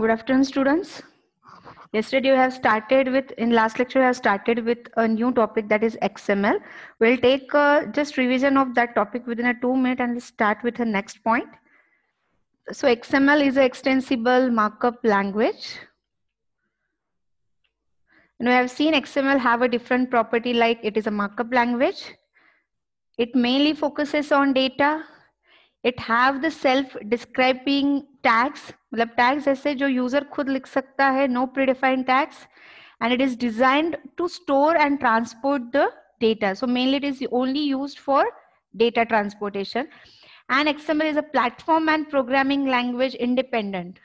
Good afternoon, students. Yesterday, you have started with, in last lecture, I have started with a new topic that is XML. We'll take uh, just revision of that topic within a two minute and we'll start with the next point. So XML is an extensible markup language. And we have seen XML have a different property like it is a markup language. It mainly focuses on data. It have the self-describing tags मतलब tags ऐसे जो user खुद लिख सकता है no predefined tags and it is designed to store and transport the data. So mainly it is only used for data transportation. And XML is a platform and programming language independent.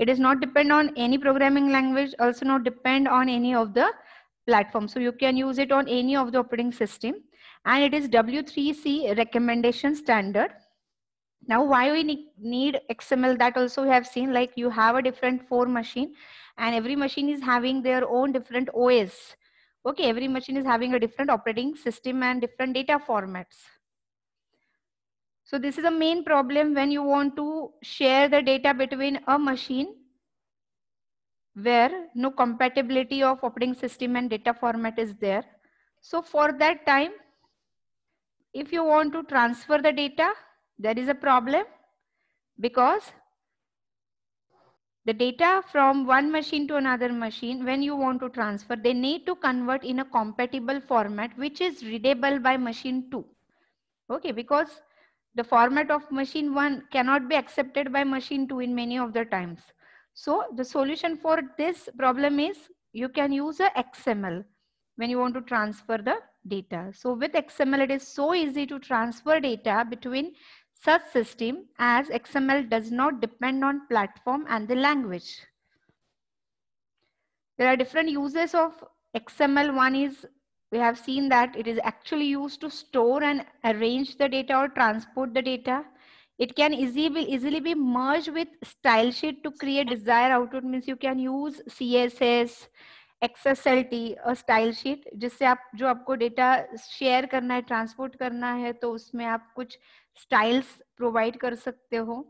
It does not depend on any programming language, also not depend on any of the platform. So you can use it on any of the operating system. And it is W3C recommendation standard. Now, why we need XML that also we have seen like you have a different four machine and every machine is having their own different OS. Okay, every machine is having a different operating system and different data formats. So this is a main problem when you want to share the data between a machine where no compatibility of operating system and data format is there. So for that time, if you want to transfer the data, there is a problem because the data from one machine to another machine, when you want to transfer, they need to convert in a compatible format, which is readable by machine two. Okay, because the format of machine one cannot be accepted by machine two in many of the times. So the solution for this problem is you can use a XML when you want to transfer the data. So with XML, it is so easy to transfer data between such system as XML does not depend on platform and the language. There are different uses of XML. One is we have seen that it is actually used to store and arrange the data or transport the data. It can easily be, easily be merged with style sheet to create desired output means you can use CSS, XSLT और style sheet जिससे आप जो आपको data share करना है transport करना है तो उसमें आप कुछ स्टाइल्स प्रोवाइड कर सकते हो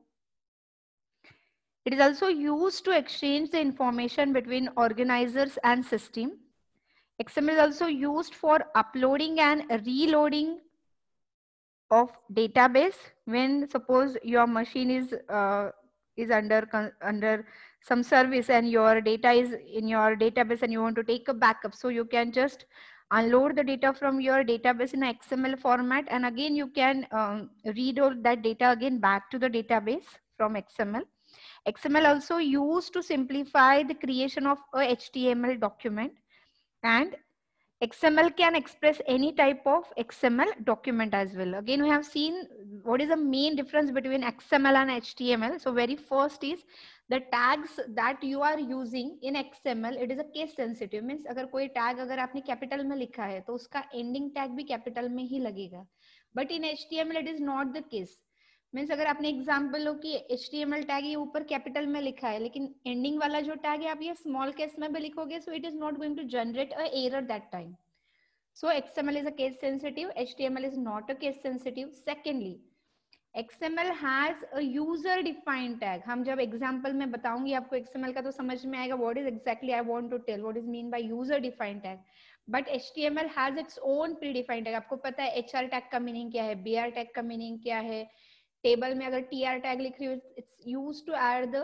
it is also used to exchange the information between organizers and system xml is also used for uploading and reloading of database when suppose your machine is uh, is under under some service and your data is in your database and you want to take a backup so you can just unload the data from your database in xml format and again you can um, read all that data again back to the database from xml xml also used to simplify the creation of a html document and XML can express any type of XML document as well. Again, we have seen what is the main difference between XML and HTML. So very first is the tags that you are using in XML, it is a case sensitive. Means agar koi tag agar aapne capital mein likha hai to uska ending tag bhi capital mein hi lagega But in HTML, it is not the case. Means अगर आपने example हो कि H T M L tag ये ऊपर capital में लिखा है लेकिन एंडिंग वाला जो टैग है आप ये स्मॉल केस में भी लिखोगे so it is not going to generate a error that time so XML is a case sensitive H T M L is not a case sensitive secondly XML has a user defined tag. हम जब example में बताऊंगी आपको XML का तो समझ में आएगा what is exactly I want to tell. What is mean by user defined tag? But HTML has its own predefined tag. आपको पता है एच आर tag का मीनिंग क्या है, बी आर tag का मीनिंग क्या है, Table. में अगर टी आर टैग लिख रही हो it's use to add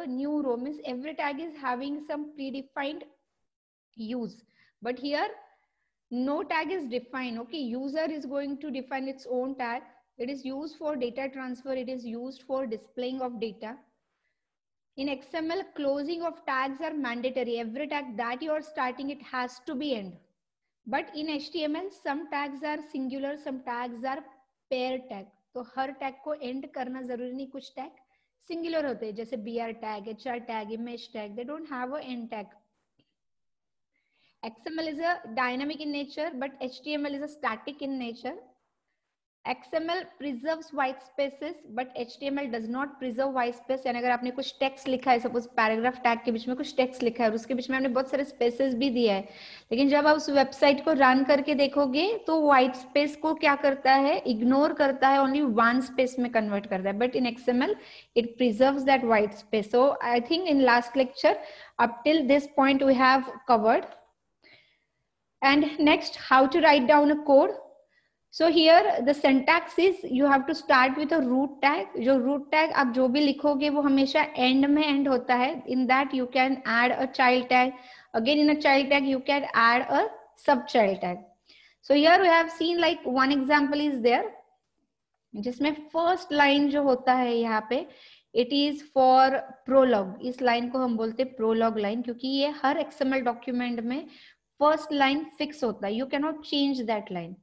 Every tag is having some predefined use but here no tag is defined okay user is going to define its own tag it is used for data transfer it is used for displaying of data in xml closing of tags are mandatory every tag that you are starting it has to be end but in html some tags are singular some tags are pair tag तो हर tag को and करना जरूरी नहीं कुछ tag singular होते हैं जैसे B R tag H R tag image tag they don't have a end tag XML is a dynamic in nature, but HTML is a static in nature. XML preserves white spaces but HTML does not preserve white space यानी अगर आपने कुछ text लिखा है suppose paragraph tag के बीच में कुछ टेक्स्ट लिखा है और उसके बीच में हमने बहुत सारे स्पेसेस भी दिया है लेकिन जब आप उस वेबसाइट को रन करके देखोगे तो व्हाइट स्पेस को क्या करता है इग्नोर करता है ओनली वन स्पेस में कन्वर्ट करता है but in XML it preserve that white space so I think in last lecture up till this point we have covered and next how to write down a code so here the syntax is you have to start with a root tag जो root tag आप जो भी लिखोगे वो हमेशा and में end होता है in that you can add a child tag again in a child tag you can add a sub child tag so here we have seen like one example is there जिसमें first line जो होता है यहाँ पे it is for prolog इस line को हम बोलते हैं प्रोलॉग लाइन क्योंकि ये हर एक्सएमएल डॉक्यूमेंट में फर्स्ट लाइन फिक्स होता है you cannot change that line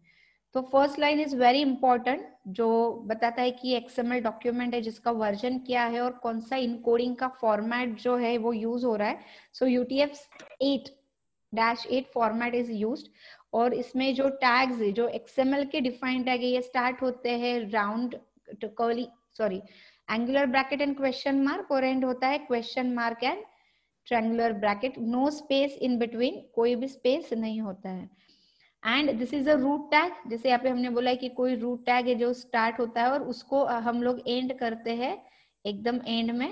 तो first line is very important जो बताता है कि एक्सएमएल डॉक्यूमेंट है जिसका वर्जन क्या है और कौन सा इनकोडिंग का फॉर्मेट जो है वो यूज हो रहा है so UTF eight dash eight format is use और इसमें जो टैग्स जो एक्सएमएल के डिफाइंड टैग है ये स्टार्ट होते हैं round curly sorry angular bracket and question mark और एंड होता है question mark and triangular bracket no space in between कोई भी स्पेस नहीं होता है and this is a root tag जैसे यहाँ पे हमने बोला कि कोई रूट टैग है जो स्टार्ट होता है और उसको हम लोग एंड करते हैं एकदम एंड में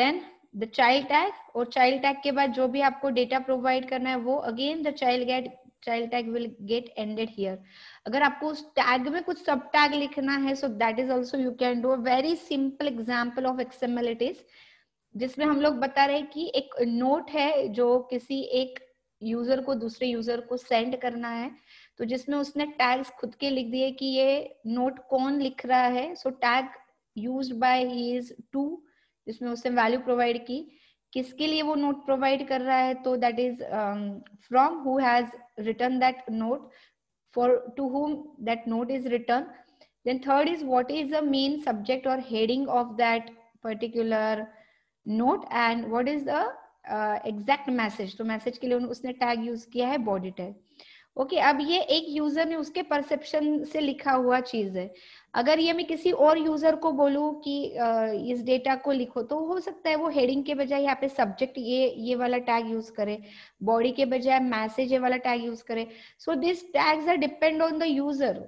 देन द चाइल्ड टैग और चाइल्ड टैग के बाद जो भी आपको डेटा प्रोवाइड करना है वो again the child get child tag will get ended here अगर आपको उस टैग में कुछ सब टैग लिखना है so that is also you can do a very simple example of XML जिसमें हम लोग बता रहे कि एक नोट है जो किसी एक यूजर को दूसरे यूजर को सेंड करना है तो जिसमें उसने टैग्स खुद के लिख दिए कि ये नोट कौन लिख रहा है so tag use by to जिसमें उसने वैल्यू प्रोवाइड की किसके लिए वो नोट प्रोवाइड कर रहा है तो that is from who has written that note for to whom that note is written then third is what is the main subject और heading of that particular note and what is the exact uh, message तो message के लिए उसने tag use किया है body tag okay okay, अब ये एक यूजर ने उसके परसेप्शन से लिखा हुआ चीज है अगर ये मैं किसी और यूजर को बोलूं कि uh, इस डेटा को लिखो तो हो सकता है वो हेडिंग के बजाय यहाँ पे सब्जेक्ट ये ये वाला टैग यूज करे बॉडी के बजाय मैसेज ये वाला टैग यूज करे so this tags are depend on the user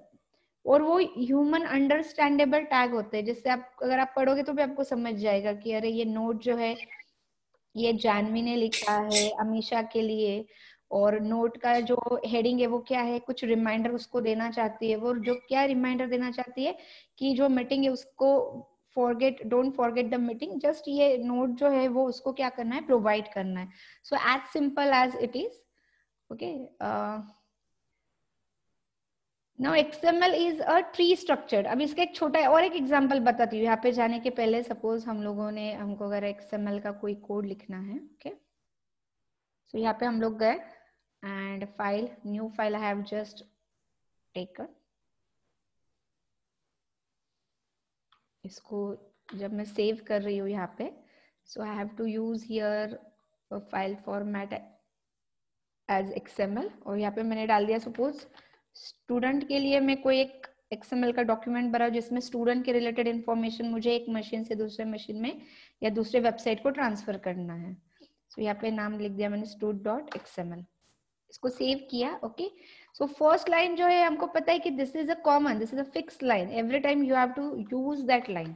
और वो ह्यूमन अंडरस्टैंडेबल टैग होते हैं जिससे आप अगर आप पढ़ोगे तो भी आपको समझ जाएगा कि अरे ये नोट जो है ये जानवी ने लिखा है अमीशा के लिए और नोट का जो हेडिंग है वो क्या है कुछ रिमाइंडर उसको देना चाहती है वो जो क्या रिमाइंडर देना चाहती है कि जो मीटिंग है उसको forget don't forget the meeting just ये नोट जो है वो उसको क्या करना है प्रोवाइड करना है so as simple as it is okay now XML is a tree structure अब इसका एक छोटा और एक एग्जाम्पल बताती हूँ यहाँ पे जाने के पहले सपोज हम लोगों ने हमको अगर एक्सएमएल का कोई कोड लिखना है ओके सो यहाँ पे हम लोग गए and file new file I have just taken इसको जब मैं सेव कर रही हूँ यहाँ पे so I have to use here file format as XML और यहाँ पे मैंने डाल दिया सपोज स्टूडेंट के लिए मैं कोई एक एक्सएमएल का डॉक्यूमेंट भरा जिसमें स्टूडेंट के रिलेटेड इन्फॉर्मेशन मुझे एक मशीन से दूसरे मशीन में या दूसरे वेबसाइट को ट्रांसफर करना है सो so, यहाँ पे नाम लिख दिया मैंने स्टूड डॉट एक्सएमएल इसको सेव किया ओके सो फर्स्ट लाइन जो है हमको पता है कि this is a common this is a fix line every time you have to use that line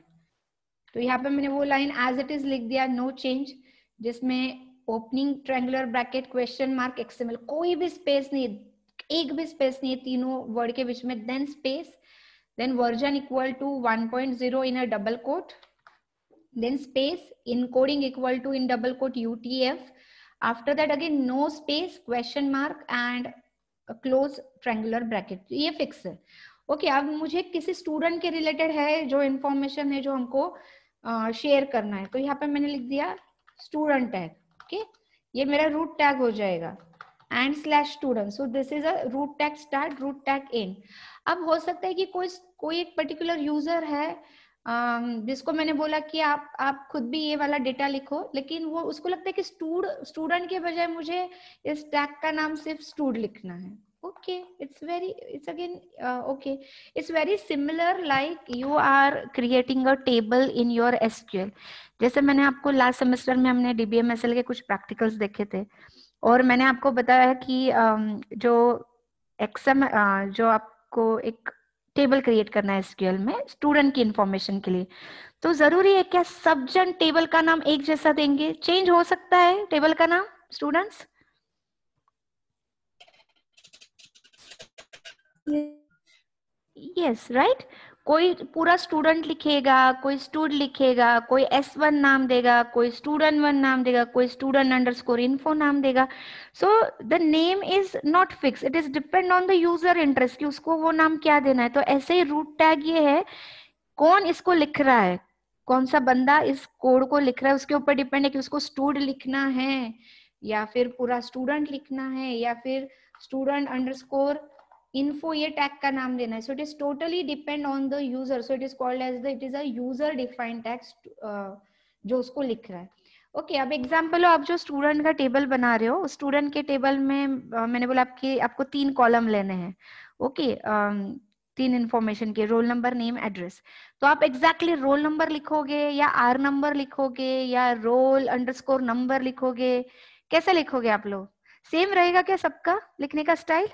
तो यहाँ पे मैंने वो लाइन एज इट इज लिख दिया नो चेंज जिसमें opening triangular bracket question mark XML कोई भी स्पेस नहीं एक भी स्पेस नहीं है तीनों वर्ड के बीच में then space then version equal to 1.0 in a double quote coding equal to in double quote U T F after that again no space question mark and close triangular bracket ये fix है okay okay, अब मुझे किसी student के related है जो information है जो हमको शेयर करना है तो यहाँ पे मैंने लिख दिया स्टूडेंट टैग ओके ये मेरा रूट टैग हो जाएगा and slash student so this is a root tag start root tag in अब हो सकता है कि कोई कोई एक पर्टिकुलर यूजर है um, जिसको मैंने बोला कि आप आप खुद भी ये वाला डेटा लिखो लेकिन वो उसको लगता है कि स्टूड स्टूडेंट के बजाय मुझे इस टैग का नाम सिर्फ स्टूड लिखना है okay it's very it's again okay it's very similar like you are creating a table in your SQL जैसे मैंने आपको लास्ट सेमेस्टर में हमने डीबीएमएसएल के कुछ प्रैक्टिकल्स देखे थे और मैंने आपको बताया कि जो एक्सएम जो आपको एक टेबल क्रिएट करना है एसक्यूएल में स्टूडेंट की इंफॉर्मेशन के लिए तो जरूरी है क्या सब जन टेबल का नाम एक जैसा देंगे चेंज हो सकता है टेबल का नाम स्टूडेंट्स यस राइट right? कोई पूरा स्टूडेंट लिखेगा कोई स्टूड लिखेगा कोई एस वन नाम देगा कोई स्टूडेंट वन नाम देगा कोई स्टूडेंट अंडर स्कोर इन्फो नाम देगा so the name is not fix it is depend on the user interest कि उसको वो नाम क्या देना है तो ऐसे ही रूट टैग ये है कौन इसको लिख रहा है कौन सा बंदा इस कोड को लिख रहा है उसके ऊपर डिपेंड है कि उसको स्टूड लिखना है या फिर पूरा स्टूडेंट लिखना है या फिर स्टूडेंट अंडर स्कोर इन्फो ये टैग का नाम देना है so it is totally depend on the user so it is called as the it is user defined tags जो उसको लिख रहा है ओके okay, अब एग्जाम्पल हो आप जो स्टूडेंट का टेबल बना रहे हो स्टूडेंट के टेबल में मैंने बोला आपके आपको तीन कॉलम लेने हैं ओके okay, तीन इन्फॉर्मेशन के रोल नंबर नेम एड्रेस तो आप एग्जैक्टली रोल नंबर लिखोगे या आर नंबर लिखोगे या रोल अंडरस्कोर नंबर लिखोगे कैसे लिखोगे आप लोग सेम रहेगा क्या सबका लिखने का style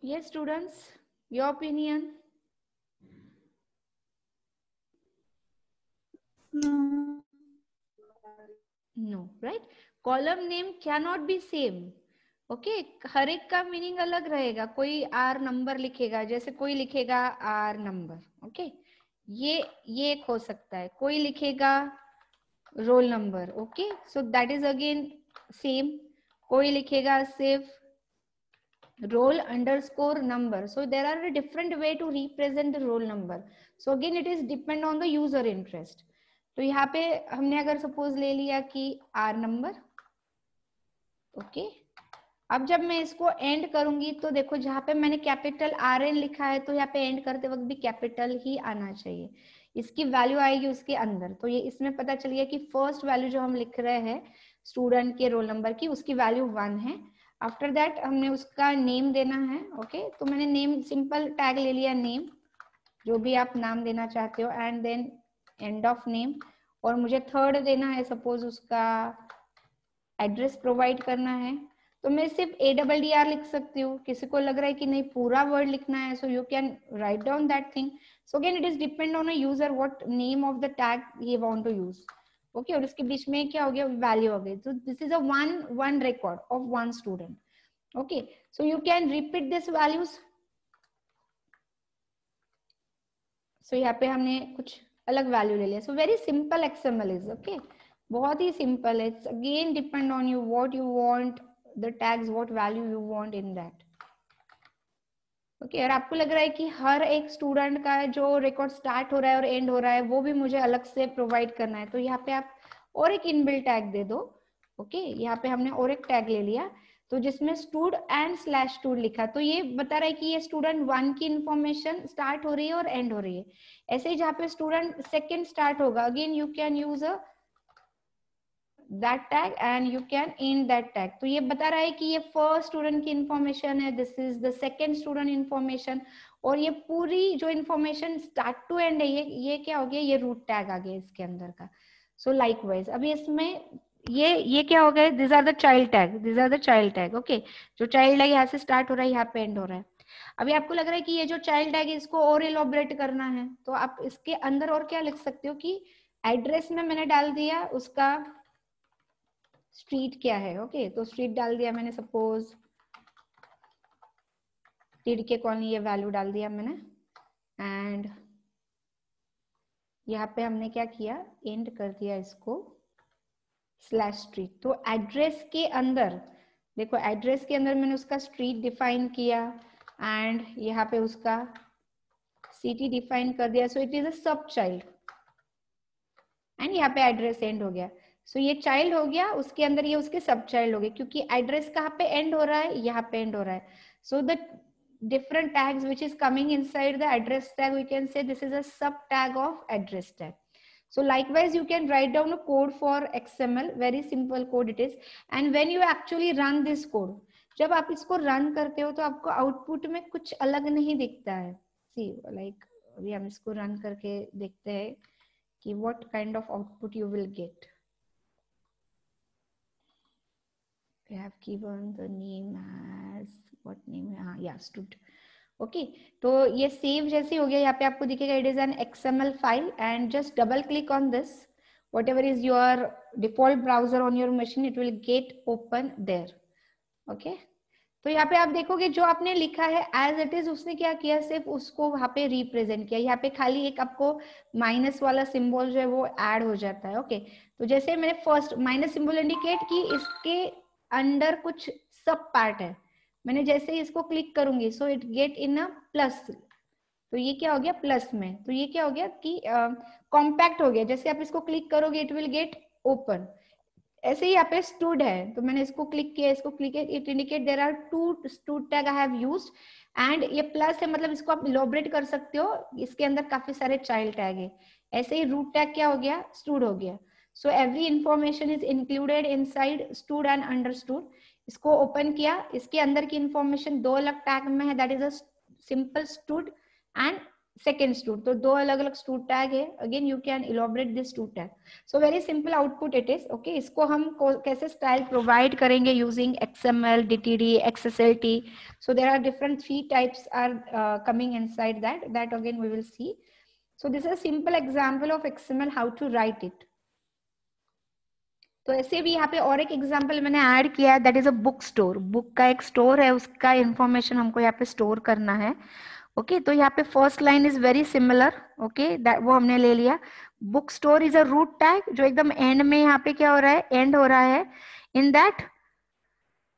Yes, students, your opinion? No. No, right? Column name cannot be same. Okay okay, हर एक का मीनिंग अलग रहेगा कोई आर नंबर लिखेगा जैसे कोई लिखेगा आर नंबर ओके okay? ये ये एक हो सकता है कोई लिखेगा roll number okay so that is again same कोई लिखेगा सिर्फ roll underscore number so there are a different way to represent the roll number so again it is depend on the user interest तो यहाँ पे हमने अगर suppose ले लिया कि आर नंबर ओके अब जब मैं इसको एंड करूंगी तो देखो जहां पे मैंने कैपिटल आर एन लिखा है तो यहाँ पे एंड करते वक्त भी कैपिटल ही आना चाहिए इसकी वैल्यू आएगी उसके अंदर तो ये इसमें पता चल गया कि फर्स्ट वैल्यू जो हम लिख रहे हैं स्टूडेंट के रोल नंबर की उसकी वैल्यू वन है आफ्टर दैट हमने उसका नेम देना है ओके okay? तो मैंने नेम सिंपल टैग ले लिया नेम जो भी आप नाम देना चाहते हो and then end of name और मुझे थर्ड देना है सपोज उसका एड्रेस प्रोवाइड करना है तो मैं सिर्फ ए डबल डी आर लिख सकती हूँ किसी को लग रहा है कि नहीं पूरा वर्ड लिखना है so you can write down that thing so again it is depend on a user what name of the tag he want to use okay और उसके बीच में क्या हो गया वैल्यू हो गई तो this is a one one record of one student okay so you can repeat this values so यहाँ पे हमने कुछ अलग वैल्यू ले लिया so very simple XML is okay बहुत ही simple it's again depend on you what you want the tags what value you want in that okay okay, और आपको लग रहा है कि हर एक स्टूडेंट का जो रिकॉर्ड स्टार्ट हो रहा है और एंड हो रहा है वो भी मुझे अलग से प्रोवाइड करना है तो यहाँ पे आप और एक इनबिल टैग दे दो ओके okay, यहाँ पे हमने और एक टैग ले लिया तो जिसमें स्टूड एंड स्लैश स्टूड लिखा तो ये बता रहा है कि ये स्टूडेंट वन की इन्फॉर्मेशन स्टार्ट हो रही है और एंड हो रही है ऐसे ही जहाँ पे स्टूडेंट सेकेंड स्टार्ट होगा again you can use a that tag and you can in that tag तो ये बता रहा है कि ये फर्स्ट स्टूडेंट की इन्फॉर्मेशन है this is the second student information और ये पूरी जो इन्फॉर्मेशन स्टार्ट टू एंड है ये ये क्या हो गया ये रूट टैग आ गया इसके अंदर का सो लाइक वाइज अभी इसमें ये ये क्या हो गया these are the child tag these are the child tag okay जो चाइल्ड है यहाँ से स्टार्ट हो रहा है यहाँ पे एंड हो रहा है अभी आपको लग रहा है कि ये जो चाइल्ड टैग है इसको और इलोबरेट करना है तो आप इसके अंदर और क्या लिख सकते हो कि एड्रेस में मैंने डाल दिया उसका स्ट्रीट क्या है ओके okay, तो स्ट्रीट डाल दिया मैंने सपोज टीड के कॉलोनी ये वैल्यू डाल दिया मैंने एंड यहाँ पे हमने क्या किया एंड कर दिया इसको स्लैश स्ट्रीट तो एड्रेस के अंदर देखो एड्रेस के अंदर मैंने उसका स्ट्रीट डिफाइन किया एंड यहाँ पे उसका सिटी डिफाइन कर दिया सो it is a sub child and यहाँ पे एड्रेस एंड हो गया सो so, ये चाइल्ड हो गया उसके अंदर ये उसके सब चाइल्ड हो गए क्योंकि एड्रेस कहाँ पे एंड हो रहा है यहाँ पे एंड हो रहा है so the different tags which is coming inside the address tag we can say this is a sub tag of address tag so likewise you can write down a code for xml very simple code it is and when you actually run this code जब आप इसको run करते हो तो आपको output में कुछ अलग नहीं दिखता है सी लाइक अभी हम इसको रन करके देखते हैं कि what kind of output you will get we have given the name as what name है हाँ yeah स्टूड ओके तो ये सेव जैसे हो गया यहाँ पे आपको दिखेगा it is an XML file and just double click on this whatever is your default browser on your machine it will get open there okay तो यहाँ पे आप देखोगे जो आपने लिखा है एज इट इज उसने क्या किया सिर्फ उसको वहां पे रिप्रेजेंट किया यहाँ पे खाली एक आपको माइनस वाला सिंबल जो है वो ऐड हो जाता है ओके okay? तो जैसे मैंने फर्स्ट माइनस सिंबल इंडिकेट की इसके अंडर कुछ सब पार्ट है मैंने जैसे ही इसको क्लिक करूंगी so it get in a plus तो ये क्या हो गया प्लस में तो ये क्या हो गया कि कॉम्पैक्ट uh, हो गया जैसे आप इसको क्लिक करोगे इट विल गेट ओपन ऐसे ही यहाँ पे स्टूड है तो मैंने इसको क्लिक किया इसको क्लिक किया it indicate there are two stud tag I have and ये प्लस है मतलब इसको आप इलोबरेट कर सकते हो इसके अंदर काफी सारे चाइल्ड टैग है ऐसे ही रूट टैग क्या हो गया स्टूड हो गया so every information is included inside stud and understood इसको ओपन किया इसके अंदर की इंफॉर्मेशन दो अलग टैग में है that is a simple stud and second stud तो दो अलग अलग स्टूड टैग है again you can elaborate this two tag so very simple output it is okay इसको हम कैसे स्टाइल प्रोवाइड करेंगे using XML DTD XSLT so there are different three types are coming inside that that again we will see so this is simple example of XML how to write it तो ऐसे भी यहाँ पे और एक example मैंने add किया है that is a book store book का एक स्टोर है उसका इंफॉर्मेशन हमको यहाँ पे स्टोर करना है ओके okay, तो यहाँ पे first line is very similar okay वो हमने ले लिया book store is a root tag जो एकदम एंड में यहाँ पे क्या हो रहा है एंड हो रहा है in that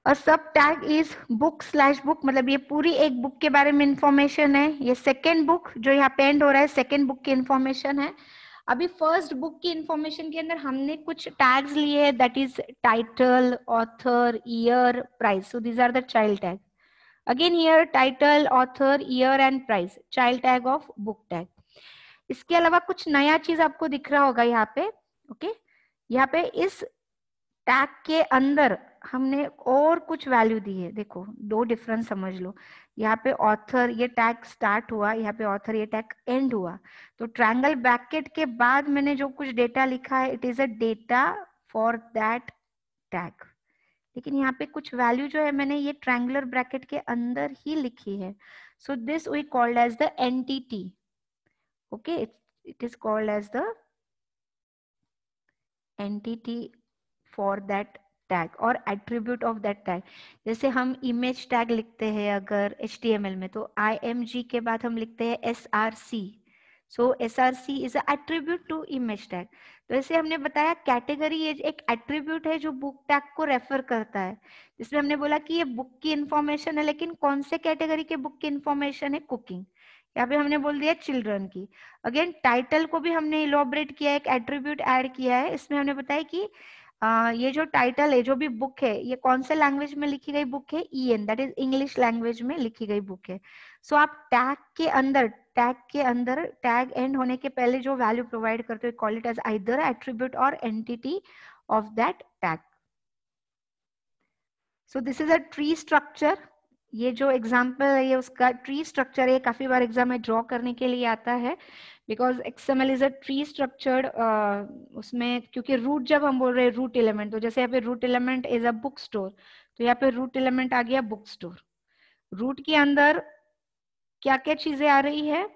a sub tag is book slash book मतलब ये पूरी एक बुक के बारे में इंफॉर्मेशन है ये सेकेंड बुक जो यहाँ पे एंड हो रहा है सेकेंड बुक की इंफॉर्मेशन है अभी फर्स्ट बुक की इंफॉर्मेशन के अंदर हमने कुछ टैग्स लिए हैं that is title author year price so these are the child tag again here title author year and price child tag of book tag इसके अलावा कुछ नया चीज आपको दिख रहा होगा यहाँ पे ओके okay? यहाँ पे इस टैग के अंदर हमने और कुछ वैल्यू दी है देखो दो डिफरेंस समझ लो यहाँ पे ऑथर ये टैग स्टार्ट हुआ यहाँ पे ऑथर ये टैग एंड हुआ तो ट्रायंगल ब्रैकेट के बाद मैंने जो कुछ डेटा लिखा है it is a data for that tag लेकिन यहाँ पे कुछ वैल्यू जो है मैंने ये ट्रायंगुलर ब्रैकेट के अंदर ही लिखी है so this we called as the entity okay it is called as the entity for that tag और एट्रीब्यूट ऑफ दैट टैग जैसे हम इमेज टैग लिखते हैं अगर एच में तो आई के बाद हम लिखते हैं S R C so S R C is attribute to image tag तो ऐसे हमने बताया कैटेगरी ये एक एट्रीब्यूट है जो बुक टैग को रेफर करता है जिसमें हमने बोला कि ये बुक की इन्फॉर्मेशन है लेकिन कौन से कैटेगरी के बुक की इन्फॉर्मेशन है कुकिंग यहाँ पे हमने बोल दिया चिल्ड्रन की अगेन टाइटल को भी हमने इलोबरेट किया एक एट्रीब्यूट ऐड किया है इसमें हमने बताया कि आ, ये जो टाइटल है जो भी बुक है ये कौन से लैंग्वेज में लिखी गई बुक है E N that is English language में लिखी गई बुक है सो so, आप टैग के अंदर टैग के अंदर टैग एंड होने के पहले जो वैल्यू प्रोवाइड करते हो call it as either attribute or entity of that tag so this is a tree structure ये जो एग्जाम्पल है ये उसका ट्री स्ट्रक्चर है काफी बार एग्जाम में ड्रॉ करने के लिए आता है because XML is a tree structured उसमें क्योंकि रूट जब हम बोल रहे हैं रूट एलिमेंट तो जैसे यहाँ पे root element is a book store तो यहाँ पे रूट एलिमेंट आ गया बुक स्टोर रूट के अंदर क्या क्या चीजें आ रही है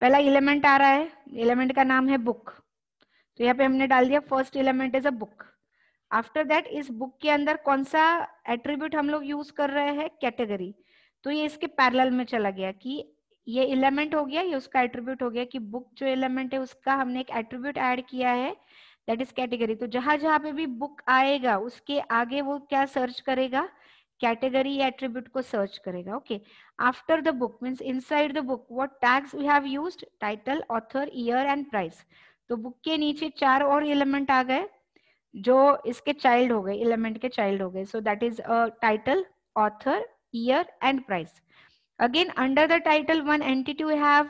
पहला एलिमेंट आ रहा है एलिमेंट का नाम है बुक तो यहाँ पे हमने डाल दिया first element is a book after that इस बुक के अंदर कौन सा एट्रीब्यूट हम लोग यूज कर रहे हैं कैटेगरी तो ये इसके पैरल में चला गया कि ये एलिमेंट हो गया ये उसका एट्रीब्यूट हो गया कि बुक जो एलिमेंट है उसका हमने एक एट्रीब्यूट ऐड किया है दैट इज कैटेगरी तो जहां जहां पे भी बुक आएगा उसके आगे वो क्या सर्च करेगा कैटेगरी एट्रीब्यूट को सर्च करेगा okay after the book means inside the book what tags we have use title author year and price तो बुक के नीचे चार और एलिमेंट आ गए जो इसके चाइल्ड हो गए एलिमेंट के चाइल्ड हो गए so that is title author year and price again under the title one entity we have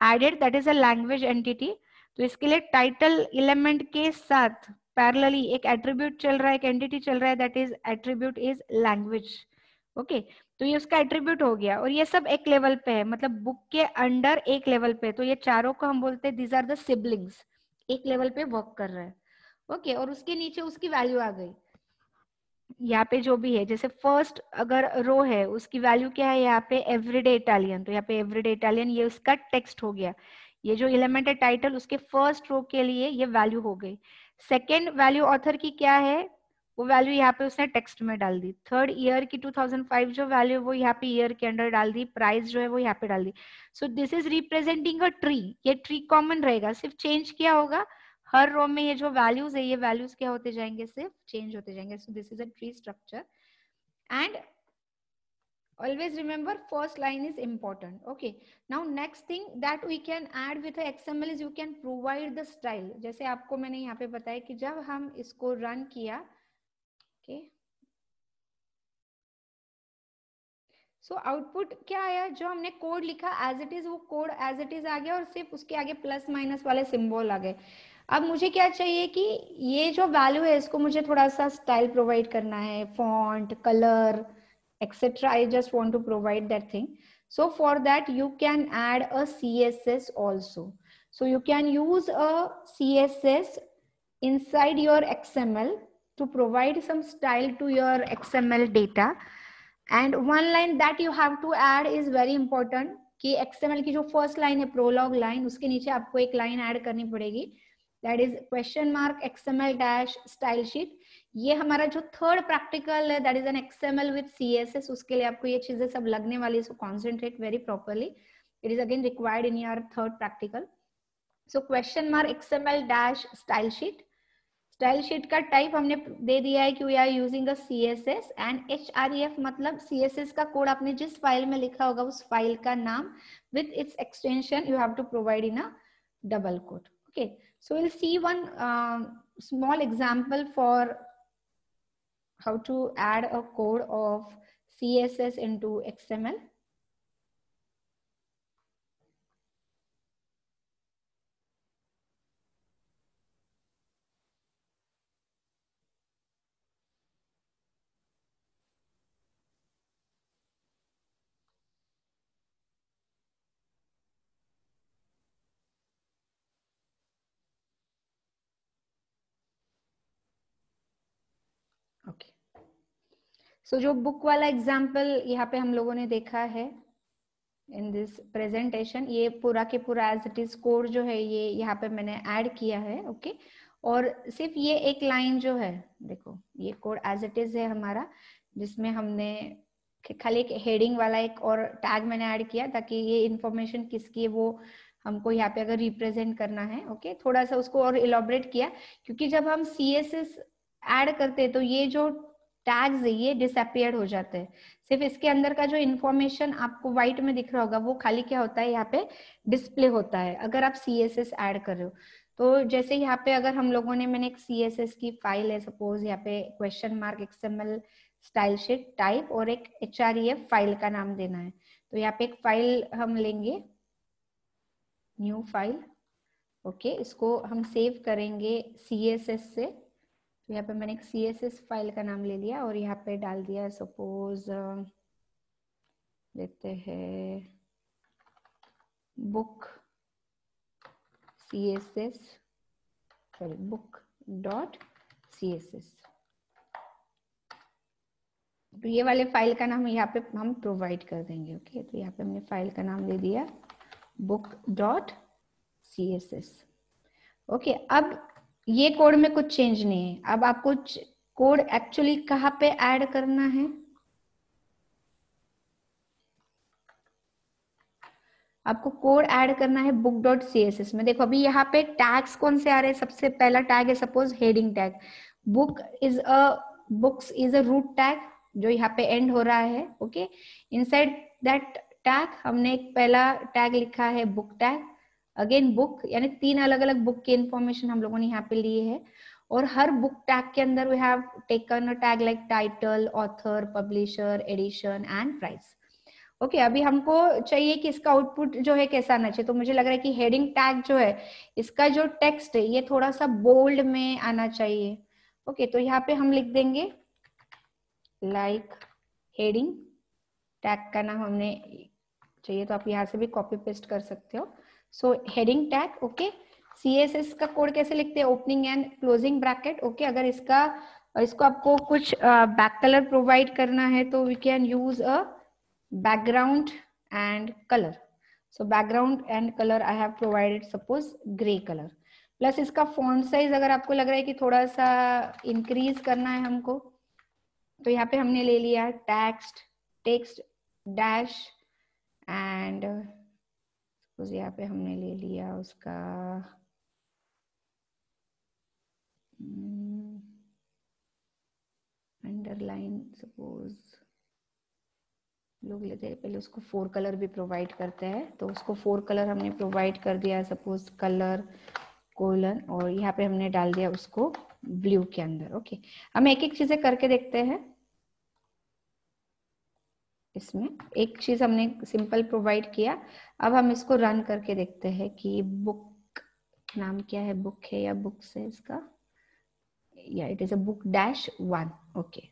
added that is a language entity तो इसके लिए टाइटल एलिमेंट के साथ पैरेलली एक एट्रीब्यूट चल रहा है एक एंटिटी चल रहा है that is attribute is language okay तो ये उसका एट्रीब्यूट हो गया और ये सब एक लेवल पे है मतलब बुक के अंडर एक लेवल पे तो ये चारों को हम बोलते हैं दीज आर द सिबलिंग्स एक लेवल पे वर्क कर रहे हैं ओके okay, और उसके नीचे उसकी वैल्यू आ गई यहाँ पे जो भी है जैसे फर्स्ट अगर रो है उसकी वैल्यू क्या है यहाँ पे एवरीडे इटालियन तो यहाँ पे एवरीडे इटालियन ये उसका टेक्स्ट हो गया ये जो एलिमेंट है टाइटल उसके फर्स्ट रो के लिए ये वैल्यू हो गई सेकेंड वैल्यू ऑथर की क्या है वो वैल्यू यहाँ पे उसने टेक्स्ट में डाल दी थर्ड ईयर की 2005 जो वैल्यू वो यहाँ पे ईयर के अंडर डाल दी प्राइस जो है वो यहाँ पे डाल दी so this is representing a tree ये ट्री कॉमन रहेगा सिर्फ चेंज किया होगा हर रो में ये जो वैल्यूज है ये वैल्यूज क्या होते जाएंगे सिर्फ चेंज होते जाएंगे so this is a tree structure and always remember first line is important okay now next thing that we can add with X is you can provide the style जैसे आपको मैंने यहाँ पे बताया कि जब हम इसको रन किया okay, सो आउटपुट क्या आया जो हमने कोड लिखा एज इट इज वो कोड एज इट इज आ गया और सिर्फ उसके आगे प्लस माइनस वाले सिंबल आ गए अब मुझे क्या चाहिए कि ये जो वैल्यू है इसको मुझे थोड़ा सा स्टाइल प्रोवाइड करना है font colour etcetera I just want to provide that thing so for that you can add a C S S also so you can use a C S S inside your XML to provide some style to your XML data and one line that you have to add is very important कि XML की जो first line है prolog line उसके नीचे आपको एक line add करनी पड़ेगी that is question mark XML dash style sheet ये हमारा जो थर्ड प्रैक्टिकल है that is an XML with CSS उसके लिए आपको ये चीजें सब लगने वाली है so concentrate very properly it is again required in your third practical so question mark XML dash style sheet style sheet का टाइप हमने दे दिया है कि we are using C S S and H R E F मतलब C S S का code आपने जिस फाइल में लिखा होगा उस फाइल का नाम with its extension you have to provide in a double quote okay So we'll see one um, small example for how to add a code of CSS into XML. So so, जो book वाला example यहाँ पे हम लोगों ने देखा है in this presentation ये पूरा के पूरा एज इट इज कोर जो है ये यहाँ पे मैंने ऐड किया है ओके okay? और सिर्फ ये एक लाइन जो है देखो ये कोड एज इट इज है हमारा जिसमें हमने खाली एक हेडिंग वाला एक और टैग मैंने ऐड किया ताकि ये इन्फॉर्मेशन किसकी है वो हमको यहाँ पे अगर रिप्रेजेंट करना है ओके okay? थोड़ा सा उसको और इलाबरेट किया क्योंकि जब हम सी एस एस एड करते तो ये जो टैग्स ये डिसअपियर हो जाते हैं सिर्फ इसके अंदर का जो इन्फॉर्मेशन आपको व्हाइट में दिख रहा होगा वो खाली क्या होता है यहाँ पे डिस्प्ले होता है अगर आप सी एस एस एड कर रहे हो तो जैसे यहाँ पे अगर हम लोगों ने मैंने एक सी एस एस की फाइल है सपोज यहाँ पे question mark XML style sheet type और एक H R E F file का नाम देना है तो यहाँ पे एक फाइल हम लेंगे न्यू फाइल ओके इसको हम सेव करेंगे सी एस एस से तो यहाँ पे मैंने एक सी एस एस फाइल का नाम ले लिया और यहाँ पे डाल दिया सपोज लेते हैं book C S S sorry book dot C S S तो ये वाले फाइल का नाम यहाँ पे हम प्रोवाइड कर देंगे ओके okay? तो यहाँ पे हमने फाइल का नाम ले दिया book dot C S S okay अब ये कोड में कुछ चेंज नहीं है अब आपको कोड एक्चुअली कहाँ पे ऐड करना है आपको कोड ऐड करना है book dot C S S में देखो अभी यहाँ पे टैग्स कौन से आ रहे हैं सबसे पहला टैग है suppose heading tag book is a books is a root tag जो यहाँ पे एंड हो रहा है ओके इनसाइड दैट टैग हमने एक पहला टैग लिखा है बुक टैग अगेन बुक यानी तीन अलग अलग बुक की इन्फॉर्मेशन हम लोगों ने यहाँ पे लिए है और हर बुक टैग के अंदर we have taken tag like title author publisher edition and price okay अभी हमको चाहिए कि इसका आउटपुट जो है कैसा आना चाहिए तो मुझे लग रहा है कि हेडिंग टैग जो है इसका जो टेक्स्ट है ये थोड़ा सा बोल्ड में आना चाहिए ओके okay, तो यहाँ पे हम लिख देंगे लाइक हेडिंग टैग का नाम हमने चाहिए तो आप यहाँ से भी कॉपी पेस्ट कर सकते हो so heading tag okay C S S का कोड कैसे लिखते हैं opening and closing bracket okay अगर इसका इसको आपको कुछ बैक कलर प्रोवाइड करना है तो we can use a background and colour so background and colour I have provided suppose grey colour plus इसका फॉन्ट साइज अगर आपको लग रहा है कि थोड़ा सा इंक्रीज करना है हमको तो यहाँ पे हमने ले लिया text text dash and suppose यहाँ पे हमने ले लिया उसका अंडरलाइन हम्म, सपोज लोग लेते हैं पहले उसको फोर कलर भी प्रोवाइड करते हैं तो उसको फोर कलर हमने प्रोवाइड कर दिया सपोज कलर कोलन और यहाँ पे हमने डाल दिया उसको ब्लू के अंदर ओके हम एक एक चीजें करके देखते हैं इसमें एक चीज हमने सिंपल प्रोवाइड किया अब हम इसको रन करके देखते हैं कि बुक नाम क्या है बुक है या बुक्स है इसका या it is a book dash one okay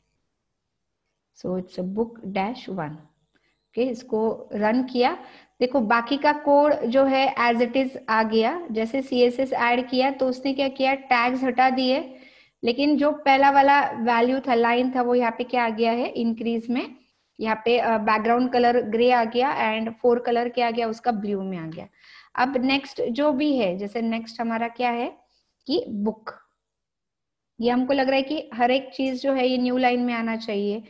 so it's a book dash one okay इसको रन किया देखो बाकी का कोड जो है एज इट इज आ गया जैसे सी एस एस एड किया तो उसने क्या किया टैग्स हटा दिए लेकिन जो पहला वाला वैल्यू था लाइन था वो यहाँ पे क्या आ गया है इंक्रीज में यहाँ पे बैकग्राउंड कलर ग्रे आ गया एंड फोर कलर क्या आ गया उसका ब्लू में आ गया अब नेक्स्ट जो भी है जैसे नेक्स्ट हमारा क्या है कि बुक ये हमको लग रहा है कि हर एक चीज जो है ये न्यू लाइन में आना चाहिए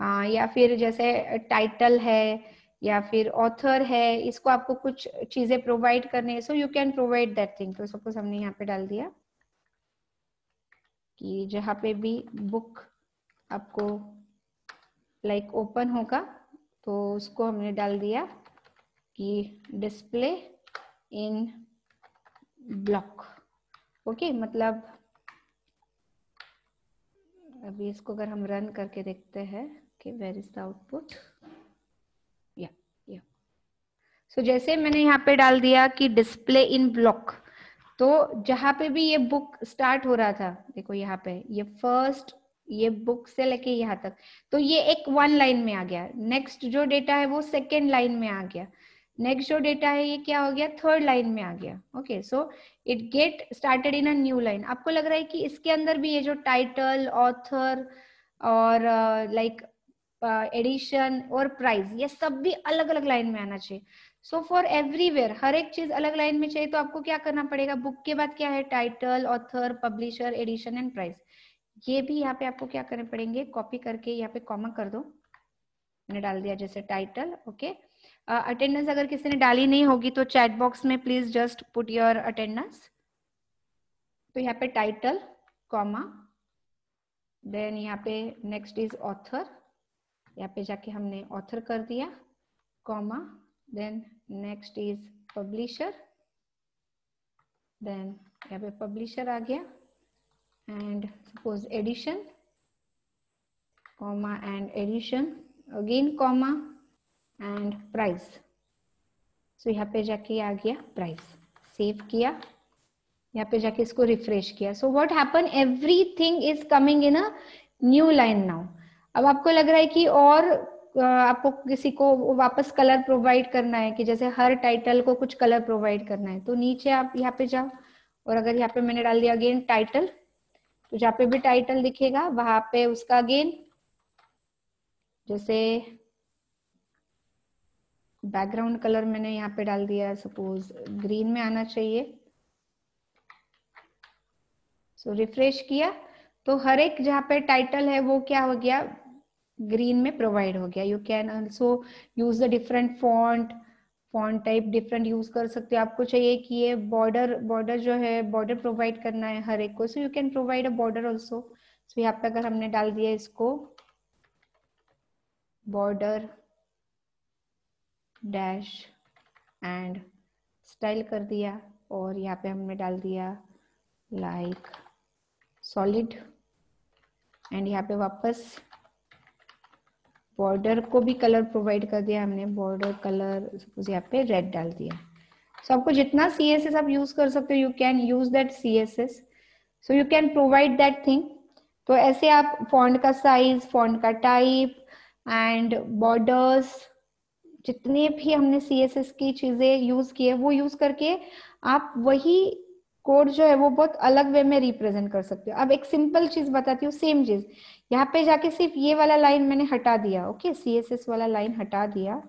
आ, या फिर जैसे टाइटल है या फिर ऑथर है इसको आपको कुछ चीजें प्रोवाइड करने so you can provide that thing तो सपोज हमने यहाँ पे डाल दिया कि जहां पे भी बुक आपको लाइक like ओपन होगा तो उसको हमने डाल दिया कि डिस्प्ले इन ब्लॉक ओके मतलब अभी इसको अगर हम रन करके देखते हैं कि वेर इज द आउटपुट या सो जैसे मैंने यहाँ पे डाल दिया कि डिस्प्ले इन ब्लॉक तो जहां पे भी ये बुक स्टार्ट हो रहा था देखो यहाँ पे ये फर्स्ट ये बुक से लेके यहाँ तक तो ये एक वन लाइन में आ गया नेक्स्ट जो डेटा है वो सेकेंड लाइन में आ गया नेक्स्ट जो डेटा है ये क्या हो गया थर्ड लाइन में आ गया okay so it get started in a new line आपको लग रहा है कि इसके अंदर भी ये जो टाइटल ऑथर और लाइक एडिशन और प्राइस ये सब भी अलग अलग लाइन में आना चाहिए सो फॉर एवरीवेयर हर एक चीज अलग लाइन में चाहिए तो आपको क्या करना पड़ेगा बुक के बाद क्या है title author publisher edition and price ये भी यहाँ पे आपको क्या करने पड़ेंगे कॉपी करके यहाँ पे कॉमा कर दो मैंने डाल दिया जैसे टाइटल ओके अटेंडेंस अगर किसी ने डाली नहीं होगी तो चैट बॉक्स में please just put your attendance तो यहाँ पे टाइटल कॉमा देन यहाँ पे नेक्स्ट इज ऑथर यहाँ पे जाके हमने ऑथर कर दिया comma then next is publisher then यहाँ पे पब्लिशर आ गया and suppose addition comma and addition again comma and price so यहाँ पे जाके aa gaya price save किया यहाँ पे जाके इसको रिफ्रेश किया so what happen everything is coming in a new line now अब आपको लग रहा है कि और आपको किसी को वापस कलर प्रोवाइड करना है कि जैसे हर टाइटल को कुछ कलर प्रोवाइड करना है तो नीचे आप यहाँ पे जाओ और अगर यहाँ पे मैंने डाल दिया अगेन टाइटल तो जहां पे भी टाइटल दिखेगा वहां पे उसका अगेन जैसे बैकग्राउंड कलर मैंने यहाँ पे डाल दिया सपोज ग्रीन में आना चाहिए सो so, रिफ्रेश किया तो हर एक जहाँ पे टाइटल है वो क्या हो गया ग्रीन में प्रोवाइड हो गया you can also use the different font font type different use कर सकते हो आपको चाहिए कि ये बॉर्डर बॉर्डर जो है बॉर्डर प्रोवाइड करना है हर एक को so you can provide a border also सो यहाँ पे अगर हमने डाल दिया इसको बॉर्डर डैश एंड स्टाइल कर दिया और यहाँ पे हमने डाल दिया लाइक सॉलिड एंड यहाँ पे वापस बॉर्डर को भी कलर प्रोवाइड कर दिया हमने बॉर्डर कलर सपोज यहाँ पे रेड डाल दिया सो आपको जितना सी एस एस आप यूज कर सकते हो you can use that C S S so you can provide that thing तो ऐसे आप फॉन्ट का साइज फॉन्ट का टाइप एंड बॉर्डर्स जितने भी हमने सी एस एस की चीजें यूज की है वो यूज करके आप वही कोड जो है वो बहुत अलग वे में रिप्रेजेंट कर सकते हो अब एक सिंपल चीज बताती हूँ सेम चीज यहाँ पे जाके सिर्फ ये वाला लाइन मैंने हटा दिया ओके सी एस एस वाला लाइन हटा दिया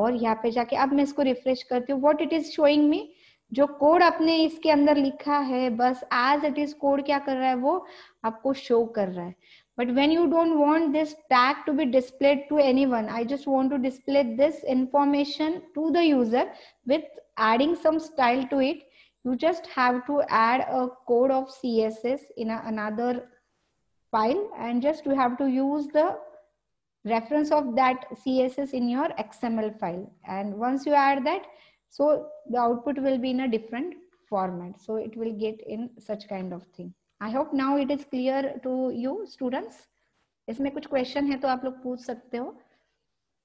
और यहाँ पे जाके अब मैं इसको रिफ्रेश करती हूँ what it is showing me जो कोड आपने इसके अंदर लिखा है बस एज इट इज कोड क्या कर रहा है वो आपको शो कर रहा है but when you don't want this tag to be displayed to anyone I just want to display this information to the user with adding some style to it you just have to add a code of css in a, another file and just you have to use the reference of that css in your xml file and once you add that so the output will be in a different format so it will get in such kind of thing i hope now it is clear to you students इसमें कुछ question question, तो आप लोग पूछ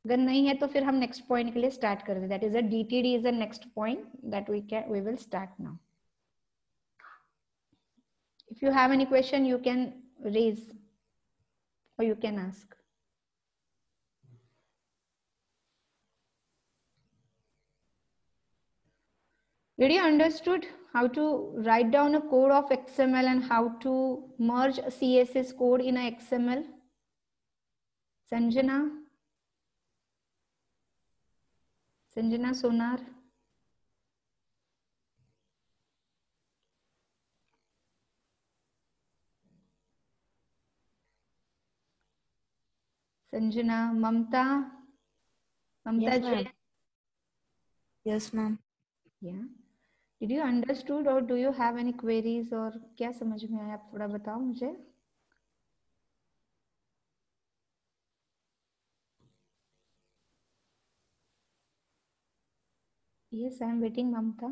अगर नहीं है तो फिर हम नेक्स्ट पॉइंट के लिए स्टार्ट कर that is a DTD is a next point that we can we will start now if you have any question you can raise or you can ask did you understood how to write down a code of xml and how to merge a css code in a xml sanjana Sanjana Sonar Sanjana Mamata Mamata ji yes ma'am did you understood or do you have any queries और क्या समझ में आया आप थोड़ा बताओ मुझे yes i am waiting mamta